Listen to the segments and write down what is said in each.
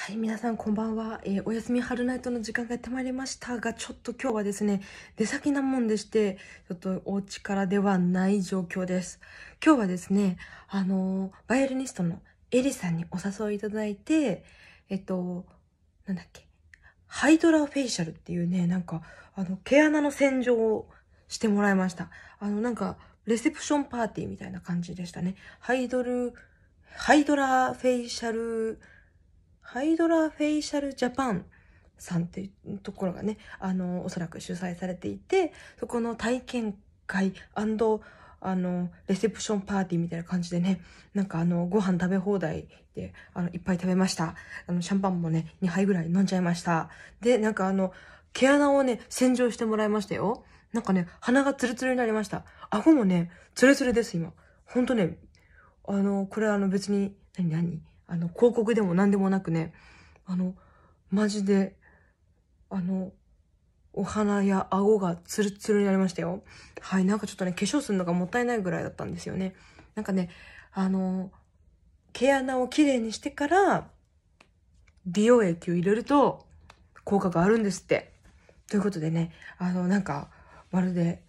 はい、皆さんこんばんは。えー、お休み春ナイトの時間がやってまいりましたが、ちょっと今日はですね、出先なもんでして、ちょっとお家からではない状況です。今日はですね、あのー、バイオリニストのエリさんにお誘いいただいて、えっと、なんだっけ、ハイドラフェイシャルっていうね、なんか、あの、毛穴の洗浄をしてもらいました。あの、なんか、レセプションパーティーみたいな感じでしたね。ハイドル、ハイドラフェイシャル、ハイドラフェイシャルジャパンさんっていうところがね、あの、おそらく主催されていて、そこの体験会あの、レセプションパーティーみたいな感じでね、なんかあの、ご飯食べ放題で、あの、いっぱい食べました。あの、シャンパンもね、2杯ぐらい飲んじゃいました。で、なんかあの、毛穴をね、洗浄してもらいましたよ。なんかね、鼻がツルツルになりました。顎もね、ツルツルです、今。ほんとね、あの、これあの別に、何何あの、広告でも何でもなくね、あの、マジで、あの、お鼻や顎がツルツルになりましたよ。はい、なんかちょっとね、化粧するのがもったいないぐらいだったんですよね。なんかね、あの、毛穴をきれいにしてから、美容液を入れると効果があるんですって。ということでね、あの、なんか、まるで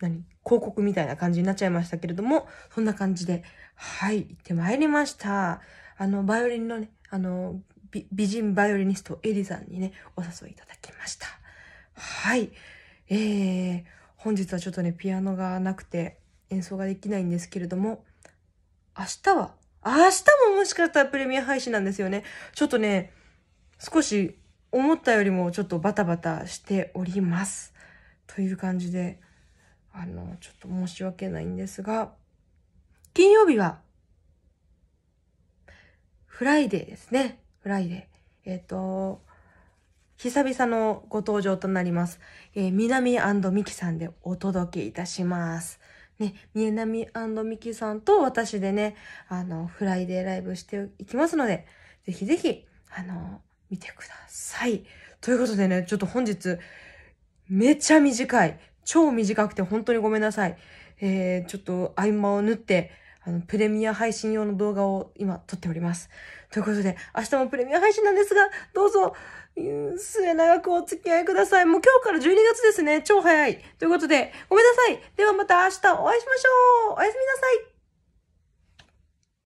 何広告みたいな感じになっちゃいましたけれども、そんな感じで、はい、行ってまいりました。あの、バイオリンのね、あの、美人バイオリニストエリさんにね、お誘いいただきました。はい。えー、本日はちょっとね、ピアノがなくて演奏ができないんですけれども、明日は、明日ももしかしたらプレミア配信なんですよね。ちょっとね、少し思ったよりもちょっとバタバタしております。という感じで、あの、ちょっと申し訳ないんですが、金曜日は、フライデーですね。フライデー。えっ、ー、と、久々のご登場となります。えー、南ミキさんでお届けいたします。ね、南ミキさんと私でね、あの、フライデーライブしていきますので、ぜひぜひ、あの、見てください。ということでね、ちょっと本日、めっちゃ短い。超短くて本当にごめんなさい。えー、ちょっと合間を縫って、あの、プレミア配信用の動画を今撮っております。ということで、明日もプレミア配信なんですが、どうぞ、末永くお付き合いください。もう今日から12月ですね。超早い。ということで、ごめんなさい。ではまた明日お会いしましょう。おやすみなさい。